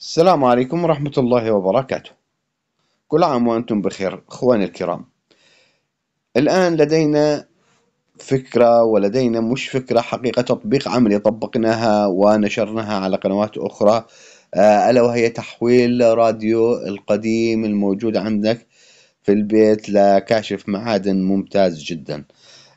السلام عليكم ورحمة الله وبركاته كل عام وأنتم بخير أخواني الكرام الآن لدينا فكرة ولدينا مش فكرة حقيقة تطبيق عملي طبقناها ونشرناها على قنوات أخرى آه، ألا وهي تحويل راديو القديم الموجود عندك في البيت لكاشف معادن ممتاز جدا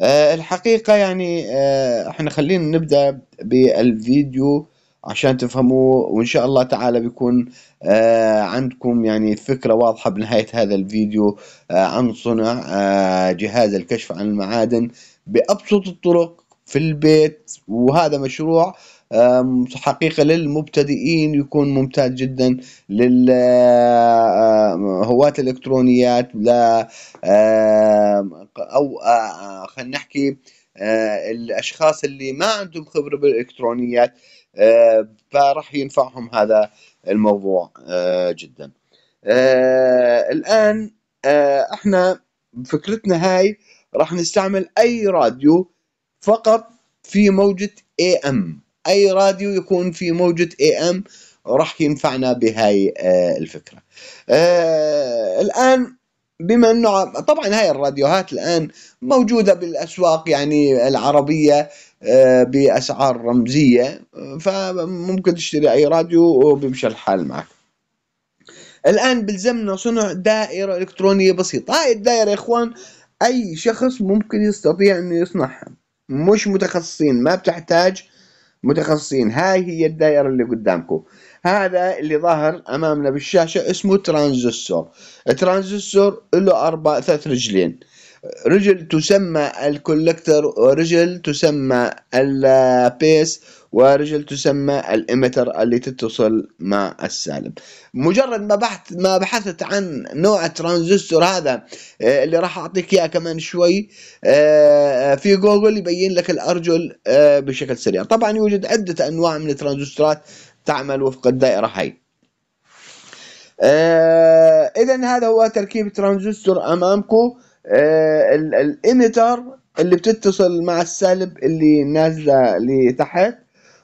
آه، الحقيقة يعني آه، احنا خلينا نبدأ بالفيديو عشان تفهموه وان شاء الله تعالى بيكون آه عندكم يعني فكرة واضحة بنهاية هذا الفيديو آه عن صنع آه جهاز الكشف عن المعادن بأبسط الطرق في البيت وهذا مشروع حقيقة للمبتدئين يكون ممتاز جدا للهواة آه، الإلكترونيات لا أو آه، خلينا نحكي آه، الأشخاص اللي ما عندهم خبرة بالإلكترونيات آه، فراح ينفعهم هذا الموضوع آه، جدا آه، الآن احنا بفكرتنا هاي راح نستعمل أي راديو فقط في موجة اي ام أي راديو يكون في موجة اي ام راح ينفعنا بهاي الفكرة الآن بما انه طبعا هاي الراديوهات الان موجوده بالاسواق يعني العربيه آه، باسعار رمزيه فممكن تشتري اي راديو وبيمشي الحال معك الان بلزمنا صنع دائره الكترونيه بسيطه هاي الدائره يا اخوان اي شخص ممكن يستطيع انه يصنعها مش متخصصين ما بتحتاج متخصصين هاي هي الدائرة اللي قدامكم هذا اللي ظاهر أمامنا بالشاشة اسمه ترانزستور ترانزستور له أربع ثلاث رجلين رجل تسمى الكولكتر ورجل تسمى البيس ورجل تسمى الاميتر اللي تتصل مع السالب مجرد ما بحث ما بحثت عن نوع الترانزستور هذا آه، اللي راح اعطيك اياه كمان شوي آه، في جوجل يبين لك الارجل آه، بشكل سريع طبعا يوجد عده انواع من الترانزستورات تعمل وفق الدائره هاي اذا هذا هو تركيب الترانزستور امامكم آه، الاميتر اللي بتتصل مع السالب اللي نازله لتحت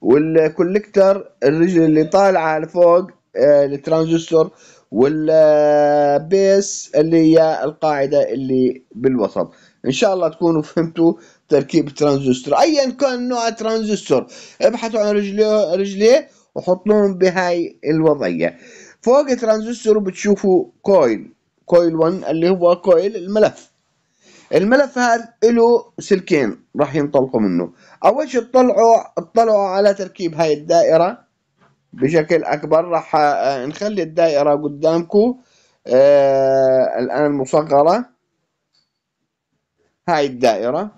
والكوليكتر الرجل اللي طالعه لفوق آه، الترانزستور والبيس اللي هي القاعده اللي بالوسط ان شاء الله تكونوا فهمتوا تركيب الترانزستور ايا كان نوع الترانزستور ابحثوا عن رجليه رجليه وحطوهم بهاي الوضعيه فوق الترانزستور بتشوفوا كويل كويل 1 اللي هو كويل الملف الملف هذا له سلكين راح ينطلقوا منه اول شيء اطلعوا اطلعوا على تركيب هاي الدائره بشكل اكبر راح آه، نخلي الدائره قدامكم آه الان مصغره هاي الدائره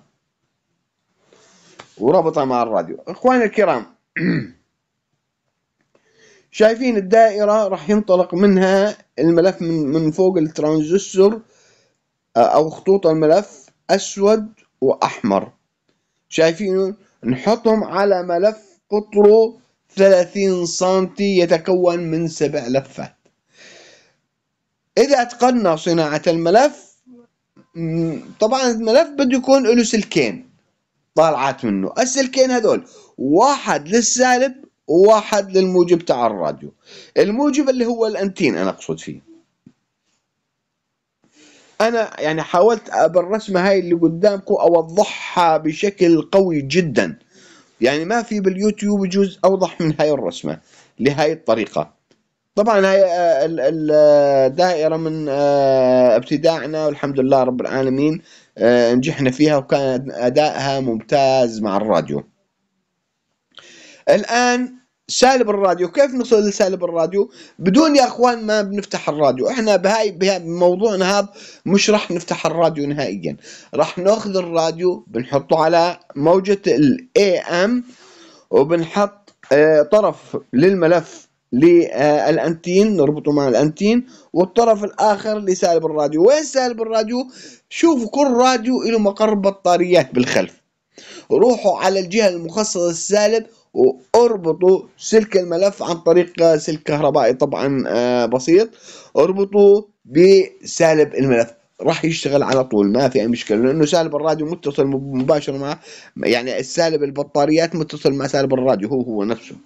وربطها مع الراديو اخواني الكرام شايفين الدائره راح ينطلق منها الملف من, من فوق الترانزستور آه، او خطوط الملف اسود واحمر شايفينه نحطهم على ملف قطره 30 سنتي يتكون من سبع لفات اذا اتقنا صناعة الملف طبعا الملف بده يكون له سلكين طالعات منه السلكين هذول واحد للسالب وواحد للموجب تاع الراديو الموجب اللي هو الانتين انا اقصد فيه انا يعني حاولت بالرسمه هاي اللي قدامكم اوضحها بشكل قوي جدا يعني ما في باليوتيوب جزء اوضح من هاي الرسمه لهاي الطريقه طبعا هاي آه، الدائره آه، من آه، ابتداعنا والحمد لله رب العالمين نجحنا فيها وكان ادائها ممتاز مع الراديو الآن سالب الراديو كيف نوصل لسالب الراديو بدون يا اخوان ما بنفتح الراديو احنا بهاي, بموضوعنا هذا مش راح نفتح الراديو نهائيا راح ناخذ الراديو بنحطه على موجة الاي ام وبنحط آه، طرف للملف للانتين نربطه مع الانتين والطرف الاخر لسالب الراديو وين سالب الراديو شوفوا كل راديو له مقر بطاريات بالخلف روحوا على الجهة المخصصة للسالب واربطوا سلك الملف عن طريق سلك كهربائي طبعا آه، بسيط اربطوا بسالب الملف راح يشتغل على طول ما في اي مشكله لانه سالب الراديو متصل مباشره مع يعني السالب البطاريات متصل مع سالب الراديو هو هو نفسه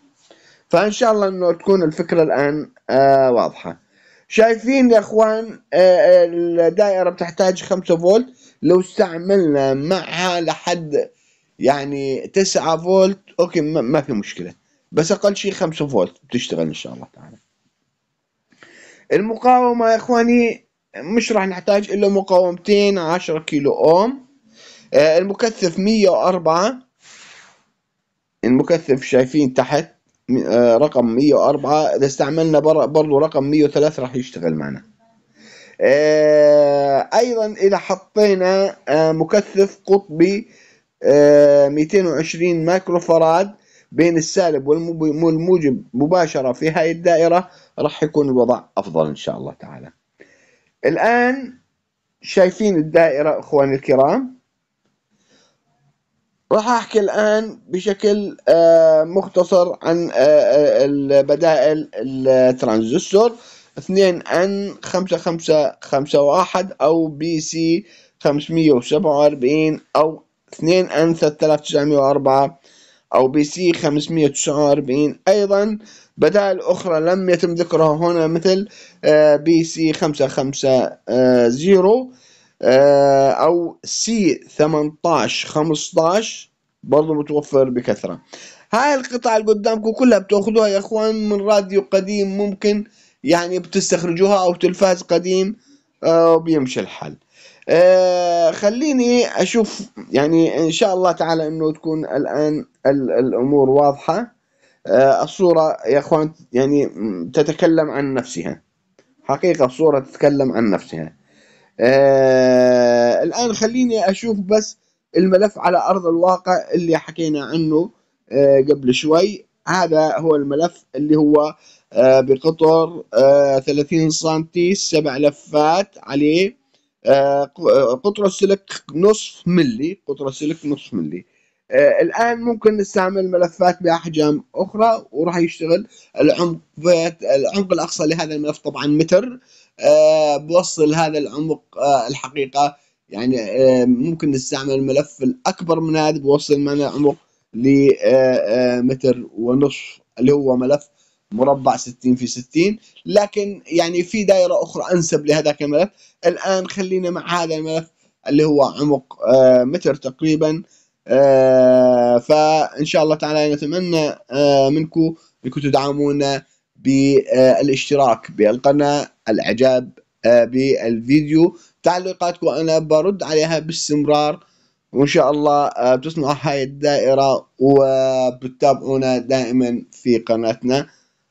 فان شاء الله انه تكون الفكره الان آه، واضحه شايفين يا اخوان آه، الدائره بتحتاج 5 فولت لو استعملنا معها لحد يعني 9 فولت اوكي ما في مشكله بس اقل شيء 5 فولت بتشتغل ان شاء الله تعالى المقاومه يا اخواني مش راح نحتاج الا مقاومتين 10 كيلو اوم آه، المكثف 104 المكثف شايفين تحت آه، رقم 104 اذا استعملنا برضه رقم 103 راح يشتغل معنا آه، ايضا اذا حطينا مكثف قطبي 220 مايكرو فراد بين السالب والموجب مباشرة في هاي الدائرة راح يكون الوضع أفضل إن شاء الله تعالى الآن شايفين الدائرة إخواني الكرام راح أحكي الآن بشكل آه، مختصر عن آه، آه، البدائل الترانزستور 2 أن 5551 أو بي سي 547 أو 2 ان 3904 أو بي سي 549 أيضا بدائل أخرى لم يتم ذكرها هنا مثل آه، بي سي 550 آه، آه، أو سي 1815 برضو متوفر بكثرة هاي القطع اللي قدامكم كلها بتاخذوها يا اخوان من راديو قديم ممكن يعني بتستخرجوها او تلفاز قديم وبيمشي الحال آه، خليني اشوف يعني ان شاء الله تعالى انه تكون الان الامور واضحه آه، الصوره يا اخوان يعني تتكلم عن نفسها حقيقه الصوره تتكلم عن نفسها آه، الان خليني اشوف بس الملف على ارض الواقع اللي حكينا عنه قبل شوي هذا هو الملف اللي هو بقطر 30 سنتي سبع لفات عليه قطر السلك نصف ملي قطر السلك نصف ملي آه، الآن ممكن نستعمل ملفات بأحجام أخرى وراح يشتغل العمق العمق الأقصى لهذا الملف طبعا متر آه، بوصل هذا العمق آه، الحقيقة يعني ممكن نستعمل الملف الأكبر من هذا بوصل معنا عمق لمتر ونصف اللي هو ملف مربع 60 في 60 لكن يعني في دائرة أخرى أنسب لهذاك الملف الآن خلينا مع هذا الملف اللي هو عمق آه، متر تقريبا آه، فإن شاء الله تعالى نتمنى آه، منكم أنكم تدعمونا بالاشتراك بالقناة الإعجاب بالفيديو تعليقاتكم أنا برد عليها باستمرار وان شاء الله بتصنعوا هاي الدائره وبتتابعونا دائما في قناتنا